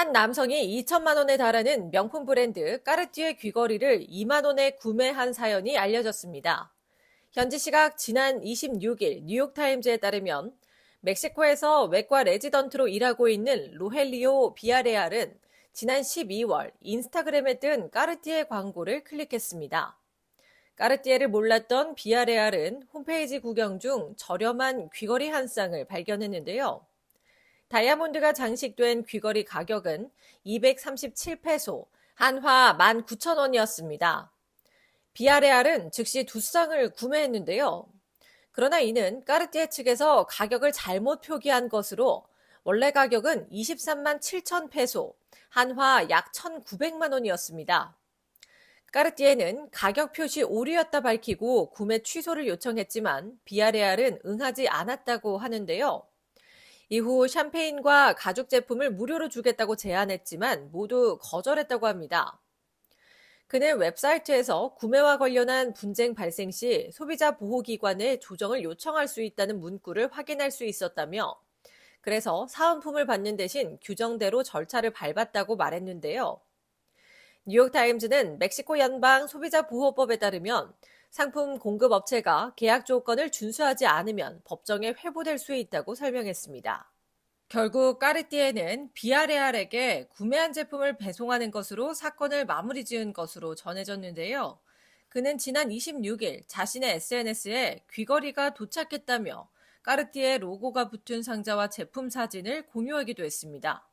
한 남성이 2천만 원에 달하는 명품 브랜드 까르띠에 귀걸이를 2만 원에 구매한 사연이 알려졌습니다. 현지 시각 지난 26일 뉴욕타임즈에 따르면 멕시코에서 외과 레지던트로 일하고 있는 로헬리오 비아레알은 지난 12월 인스타그램에 뜬 까르띠에 광고를 클릭했습니다. 까르띠에를 몰랐던 비아레알은 홈페이지 구경 중 저렴한 귀걸이 한 쌍을 발견했는데요. 다이아몬드가 장식된 귀걸이 가격은 237페소, 한화 19,000원이었습니다. 비아레알은 즉시 두 쌍을 구매했는데요. 그러나 이는 까르띠에 측에서 가격을 잘못 표기한 것으로 원래 가격은 23만 7천 페소, 한화 약 1,900만 원이었습니다. 까르띠에는 가격 표시 오류였다 밝히고 구매 취소를 요청했지만 비아레알은 응하지 않았다고 하는데요. 이후 샴페인과 가죽 제품을 무료로 주겠다고 제안했지만 모두 거절했다고 합니다. 그는 웹사이트에서 구매와 관련한 분쟁 발생 시 소비자 보호기관에 조정을 요청할 수 있다는 문구를 확인할 수 있었다며 그래서 사은품을 받는 대신 규정대로 절차를 밟았다고 말했는데요. 뉴욕타임즈는 멕시코 연방 소비자 보호법에 따르면 상품 공급 업체가 계약 조건을 준수하지 않으면 법정에 회부될 수 있다고 설명했습니다. 결국 까르띠에는 비아레알에게 구매한 제품을 배송하는 것으로 사건을 마무리 지은 것으로 전해졌는데요. 그는 지난 26일 자신의 SNS에 귀걸이가 도착했다며 까르띠에 로고가 붙은 상자와 제품 사진을 공유하기도 했습니다.